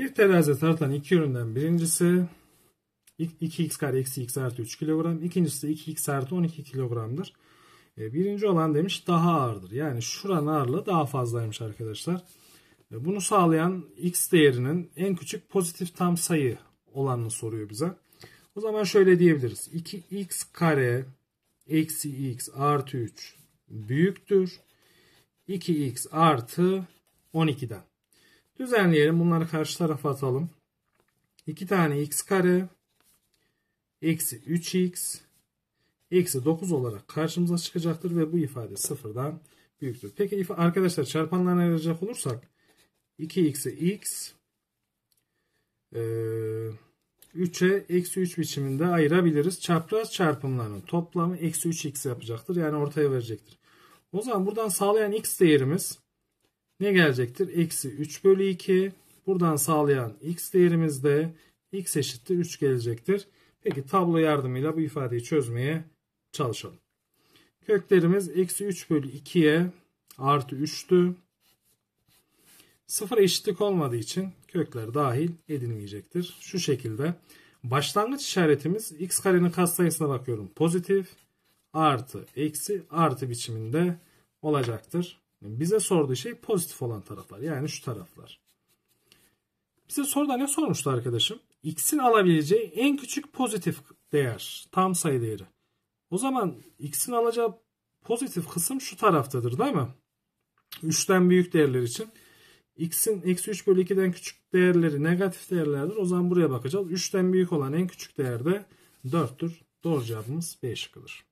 Bir terazide tartan iki üründen birincisi 2x kare eksi x artı 3 kilogram. İkincisi 2x artı 12 kilogramdır. E, birinci olan demiş daha ağırdır. Yani şuranın ağırlığı daha fazlaymış arkadaşlar. E, bunu sağlayan x değerinin en küçük pozitif tam sayı olanını soruyor bize. O zaman şöyle diyebiliriz. 2x kare eksi x artı 3 büyüktür. 2x artı 12'den. Düzenleyelim. Bunları karşı tarafa atalım. 2 tane x kare eksi 3x eksi 9 olarak karşımıza çıkacaktır ve bu ifade sıfırdan büyüktür. Peki arkadaşlar çarpanlarına ayıracak olursak 2 x x 3'e eksi 3 biçiminde ayırabiliriz. Çapraz çarpımlarının toplamı eksi 3x yapacaktır. Yani ortaya verecektir. O zaman buradan sağlayan x değerimiz ne gelecektir? Eksi 3 bölü 2. Buradan sağlayan x değerimizde x eşittir 3 gelecektir. Peki tablo yardımıyla bu ifadeyi çözmeye çalışalım. Köklerimiz eksi 3 bölü 2'ye artı 3'tü. 0 eşitlik olmadığı için kökler dahil edilmeyecektir. Şu şekilde başlangıç işaretimiz x karenin katsayısına bakıyorum pozitif artı eksi artı biçiminde olacaktır. Bize sorduğu şey pozitif olan taraflar. Yani şu taraflar. Bize soruda ne sormuştu arkadaşım? X'in alabileceği en küçük pozitif değer. Tam sayı değeri. O zaman X'in alacağı pozitif kısım şu taraftadır değil mi? 3'ten büyük değerler için. X'in eksi 3 bölü 2'den küçük değerleri negatif değerlerdir. O zaman buraya bakacağız. 3'ten büyük olan en küçük değer de 4'tür. Doğru cevabımız B şıkkıdır.